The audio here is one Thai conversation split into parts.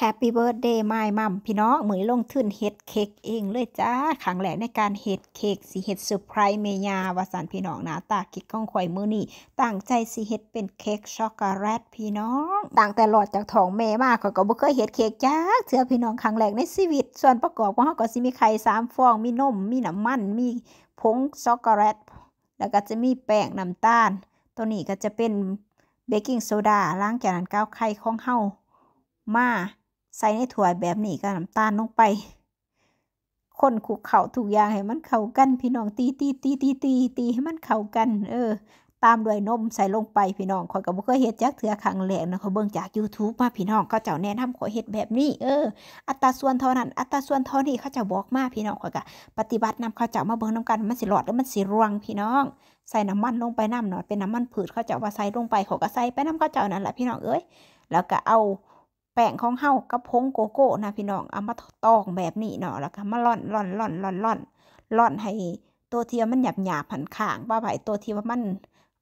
แฮปปี้เบิร์ดเดย์ไม่มัมพี่น้องเหมือนลงทุนเฮ็ดเค้กเองเลยจ้าขังแหลในการเฮ็ดเค้กสีเฮ็ดเซอร์ไพรส์เมียาวาสันพี่น้องนะตาคิดก้องข่อยมือนี่ตั้งใจสีเฮ็ดเป็นเค้กช็อกโกแลตพี่น้องตั้งแต่หลอดจากท้องแม่มากข่ก็บ่เคยเฮ็ดเค้กจ้าเชื่อพี่น้องขังแหลกในชีวิต ส่วนประกอบของเขาก็สิมีไข่สามฟอง มีนมมีน้ำมันมีผงช็อกโกแลตแล้วก็จะมีแป้งน้ำตาลตัวนี้ก็จะเป็นเบกกิ้งโซดาล้างแกนันก้าวไข่ของเฮามาใส่ในถ้วยแบบนี้ก็น้ำตาลลงไป คนคุกเข่าทุกอย่างให้มันเข้ากันพี่น้องตีตีตีตีตีตีให้มันเข้ากัน เออ ตามด้วยนมใส่ลงไปพี่น้องขอยกับบุคลเฮ็ดจักเถื่อขังแหลกนะเขาเบิ่งจาก YouTube มาพี่น้องเขาเจ้าแนะนำข่อยเฮ็ดแบบนี้ เออ อัตราส่วนเท่านั้น อัตราส่วนเท่านี้เขาจะบอกมาพี่น้องขอยกบปฏิบัตินำเขาเจ้ามาเบิ่งน้ากันมันสิหลอดหรือมันสิรวงพี่น้อง ใส่น้ำมันลงไปน้ำหนอยเป็นน้ำมันผืดเขาเจ้าว่าใส่ลงไปขอก็ใส่ไปน้ำเขาเจ้านั่นแหละพี่น้องเอ้ยแล้วก็เอาแป้งของเฮากับผงโกโก้นะพี่น้องเอามาตอกแบบนี้เนาะแล้วก็มาล่อนล่อนล่อนล่อนล่อนล่อนให้ตัวเทียมมันหยาบหยาบผันข้างบ้าไปตัวเทียมมัน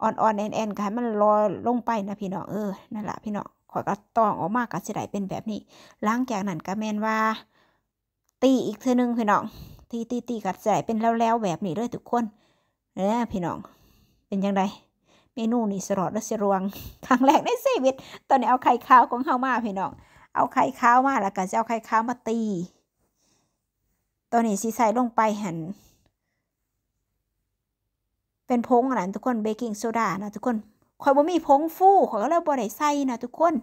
อ่อนอ่อนแอนแอนก็ให้มันลอยลงไปนะพี่น้องเออนั่นแหละพี่น้องข่อยก็ตอกออกมากก็สิได้เป็นแบบนี้ล้างจากนั้นก็แมนว่า ตีอีกเทือนึงพี่น้องตีตีตีก็สเสดจเป็นแล้วแล้วแบบนี้เลยทุกคนเนี่ยพี่น้องเป็นยังไงเมนูนี่สลอดและสรวง ครั้งแรกในชีวิต ตอนนี้เอาไข่ขาวของเฮามาพี่น้องเอาไข่ขาวมาแล้วก็จะเอาไข่ขาวมาตี ตอนนี้สีใส่ลงไปหันเป็นพงนะทุกคน เบกกิ้งโซดานะทุกคนขอยบ่มีพงฟูขอยก็เลยบ่ได้ใส่นะทุกคน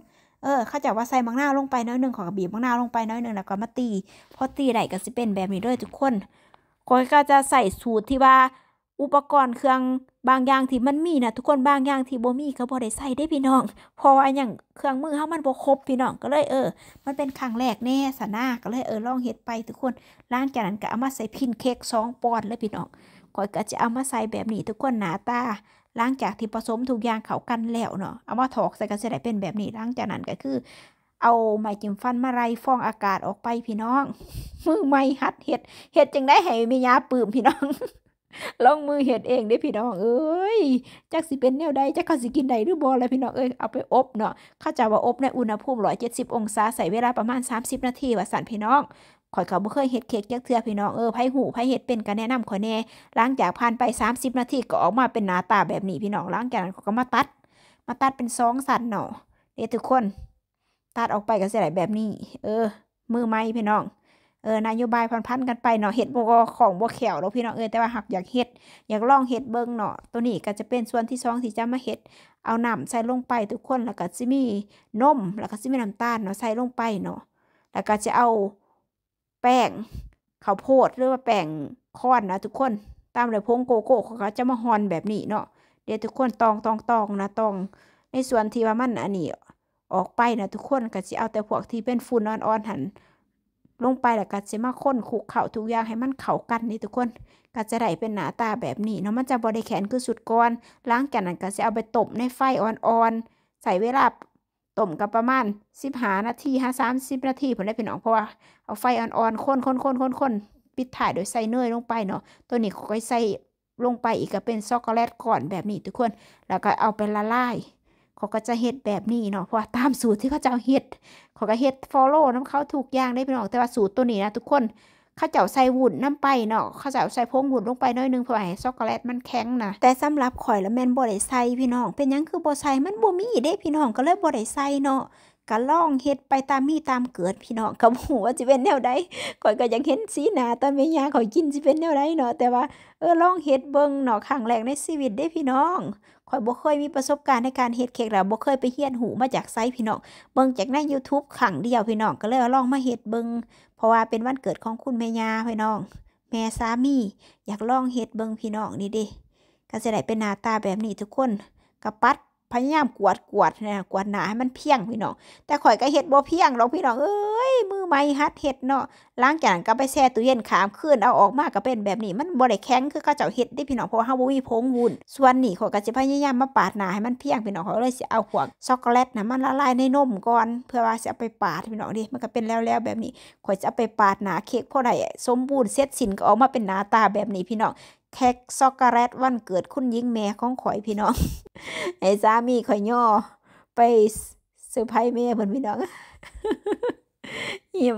เออ เข้าใจว่าใส่มังนาวลงไปน้อยหนึ่งขอบีบมังนาวลงไปน้อยหนึ่ง แล้วก็มาตี พอตีไหนก็สิเป็นแบบนี้ด้วยทุกคนขอยก็จะใส่สูตรที่ว่าอุปกรณ์เครื่องบางอย่างที่มันมีนะทุกคนบางอย่างที่บ่มีก็บ่ได้ใส่ได้พี่น้อง พออันอย่างเครื่องมือเฮามันบ่ครบพี่น้องก็เลยเออ มันเป็นครั้งแรกแน่สนาก็เลยเออลองเฮ็ดไป ทุกคนล้างจากนั้นก็เอามาใส่พินเค้กสองปอนด์เลยพี่น้องก่อยก็จะเอามาใส่แบบนี้ทุกคนหนาตา หลังจากที่ผสมทุกอย่างเข้ากันแล้วเนาะเอามาถอกใส่กันจะได้เป็นแบบนี้หลังจากนั้นก็คือ เอาไม้จิ้มฟันมาไรฟองอากาศออกไปพี่น้องมือไม้หัดเห็ดเห็ดจังได้ให้มียาปื้มพี่น้องลองมือเห็ดเองเด้พี่น้อง เอ้ยจักสิเป็นแนวใดจักเขาสิกินใดหรือบอลเลยพี่น้อง เอ้ย เอาไปอบเนาะเข้าจะว่าอบในอุณหภูมิร้อยเจ็ดสิบองศาใส่เวลาประมาณสามสิบนาทีว่าสันพี่น้องข่อยเขาบ่เคยเห็ดเค้กจักเทือพี่น้องเออไผหูไผเห็ดเป็นก็แนะนำข่อยแน่ล้างจากผ่านไปสสามิบนาทีก็ออกมาเป็นหน้าตาแบบนี้พี่น้องล้างจากนั้นก็มาตัด มาตัดเป็นสองสันเนาะเด้ทุกคน ตัดออกไปก็จะได้แบบนี้ เออมือไม้พี่น้องเออนโยบายพันพันกันไปเนาะเห็ดบกของบกแขวเราพี่น้องเออแต่ว่าหักอยากเห็ด อยากลองเห็ดเบิ้งเนาะตัวนี้ก็จะเป็นส่วนที่สองที่จะมาเห็ดเอาน้ำใส่ลงไปทุกคนแล้วก็จะมีนมแล้วก็จะมีน้ำตาลเนาะใส่ลงไปเนาะแล้วก็จะเอาแป้งข้าวโพดหรือว่าแป้งค้อนนะทุกคนตามเลยพงโกโก้เขาจะมาฮอนแบบนี้เนาะเดี๋ยวทุกคนตองตองตองนะตองในส่วนที่ว่ามันอันนี้ออกไปนะทุกคนก็จะเอาแต่พวกที่เป็นฟูนอ่อนๆหันลงไปแล้วก็จะมาค้นคุกเข่าทุกอย่างให้มันเข่ากันนี่ทุกคนก็จะได้เป็นหนาตาแบบนี้เนาะมันจะบริแขนคือสุดก้อนล้างแกนั้นก็จะเอาไปต้มในไฟอ่อนๆใส่เวลาต้มกับประมาณสิบหานาทีห้าสามสิบนาทีผมได้เป็น้องเพราะว่าเอาไฟอ่อน ๆค้นๆค้นๆปิดถ่ายโดยใส่เนยลงไปเนาะตัวนี้ก็ใส่ลงไปอีกก็เป็นช็อกโกแลตก่อนแบบนี้ ทุกคนแล้วก็เอาไปละลายเขาก็จะเฮ็ดแบบนี้เนาะเพราะตามสูตรที่เขาจะเฮ็ดเขาก็เฮ็ดฟอลโล่น้ำเขาถูกย่างได้เป็นออกแต่ว่าสูตรตัวนี้นะทุกคนข้าเจ้าใส่วุ่นน้ำไปเนาะข้าเจ้าใส่พงวุ่นลงไปน้อยนึงเพราะไอ้ช็อกโกแลตมันแข็งนะแต่สำหรับข่อยแล้วแมนบอได้ใส่พี่น้อง เป็นยังคือบอใส่มันบ่มีได้พี่น้องก็เลยบอได้ใส่เนาะก็ล่องเฮ็ดไปตามมีตามเกิดพี่น้องกับหัวจะเป็นแนวใดข่อยก็ยังเห็นสีหน้าตอนเมียาข่อยกินจะเป็นแนวใดเนาะแต่ว่าเออล่องเฮ็ดเบิ่งเนาะครั้งแรกในชีวิตได้พี่น้องข่อยบ่เคยมีประสบการณ์ในการเฮ็ดเค้กแล้วบ่เคยไปเฮียนหูมาจากไซพี่น้อง เบิ่งจากใน YouTube ขังเดียวพี่น้องก็เลยลองมาเฮ็ดเบิ่งเพราะว่าเป็นวันเกิดของคุณแม่ยาพี่น้อง แม่สามี อยากลองเฮ็ดเบิ่งพี่น้องนี่ดิก็จะได้เป็นหน้าตาแบบนี้ทุกคนกระปัดพยายามกวดกวดนะกวดหนาให้มันเพียงพี่น้องแต่ข่อยก็เห็ดบ่เพียงหรอกพี่น้องเอ้ยมือไม้ฮัดเห็ดเนาะล้างจานก็ไปแช่ตู้เย็นขามขึ้นเอาออกมาก็เป็นแบบนี้มันบ่ได้แข็งคือก็เจ้าเห็ดได้พี่น้องเพราะ่าวฮาพีงวุ่นส่วนนี่ข่อยก็จะพยายามมาปาดหนาให้มันเพียงพี่น้องข่อยเลยสะเอาขวดช็อกโกแลตนะมันละลายในนมก่อนเพื่อว่าจะเอาไปปาดพี่น้องดิมันก็เป็นแล้วแล้วแบบนี้ข่อยจะเอาไปปาดหนาเค้กพ่อใดสมบูรณ์เซต็สินก็ออกมาเป็นหนาตาแบบนี้พี่น้องเค้กช็อกโกแลตวันเกิดคุณยิ้งแม่ของข่อยพี่น้องไอ้สามีข่อยย่อไปเซอร์ไพรส์แม่เพิ่นพี่น้องยิ้ม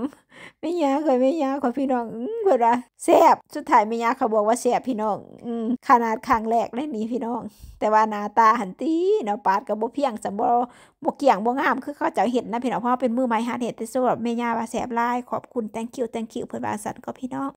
ไม่ยาข่อยไม่ยาข่อยพี่น้องเพื่นว่แซ่บสุดท้ายไม่ยาเขาบอกว่าแซ่บพี่น้อง อืขนาดครั้งแรกได้นี้พี่น้อง แต่ว่าหน้าตาหันตีเนาะปาดกับ่เพียงสมบ่บ่เกี่ยงบ่งาม คือเขาจะเห็นนะพี่น้องเพราะเป็นมือไม้หาเห็ดแต่สู้แบบไม่ยาว่าแซ่บลาย ขอบคุณ thank you thank you เพื่นบาาสันก็พี่น้อง